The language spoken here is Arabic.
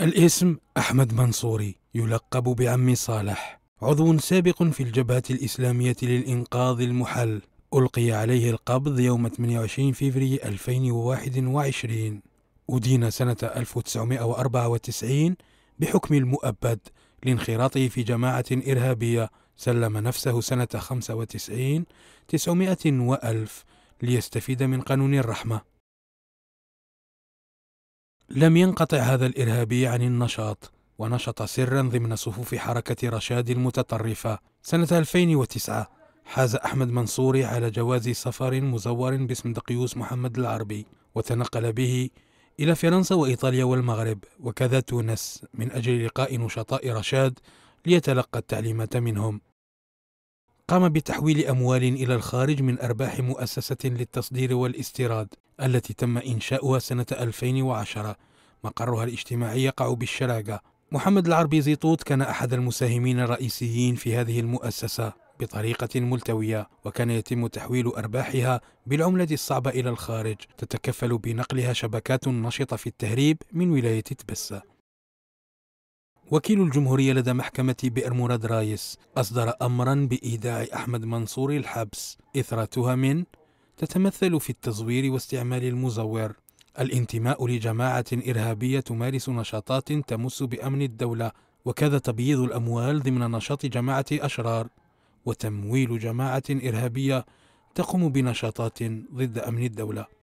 الاسم أحمد منصوري يلقب بعم صالح عضو سابق في الجبهة الإسلامية للإنقاذ المحل ألقي عليه القبض يوم 28 فبراير 2021 أدين سنة 1994 بحكم المؤبد لانخراطه في جماعة إرهابية سلم نفسه سنة 95 900 وألف ليستفيد من قانون الرحمة لم ينقطع هذا الإرهابي عن النشاط ونشط سرا ضمن صفوف حركة رشاد المتطرفة سنة 2009 حاز أحمد منصوري على جواز سفر مزور باسم دقيوس محمد العربي وتنقل به إلى فرنسا وإيطاليا والمغرب وكذا تونس من أجل لقاء نشطاء رشاد ليتلقى التعليمات منهم قام بتحويل أموال إلى الخارج من أرباح مؤسسة للتصدير والاستيراد التي تم إنشاؤها سنة 2010 مقرها الاجتماعي يقع بالشراقة محمد العربي زيطوت كان أحد المساهمين الرئيسيين في هذه المؤسسة بطريقة ملتوية وكان يتم تحويل أرباحها بالعملة الصعبة إلى الخارج تتكفل بنقلها شبكات نشطة في التهريب من ولاية تبسة وكيل الجمهورية لدى محكمة بئر مراد رايس أصدر أمرا بإيداع أحمد منصور الحبس إثر تهم تتمثل في التزوير واستعمال المزور الانتماء لجماعة إرهابية تمارس نشاطات تمس بأمن الدولة وكذا تبييض الأموال ضمن نشاط جماعة أشرار وتمويل جماعة إرهابية تقوم بنشاطات ضد أمن الدولة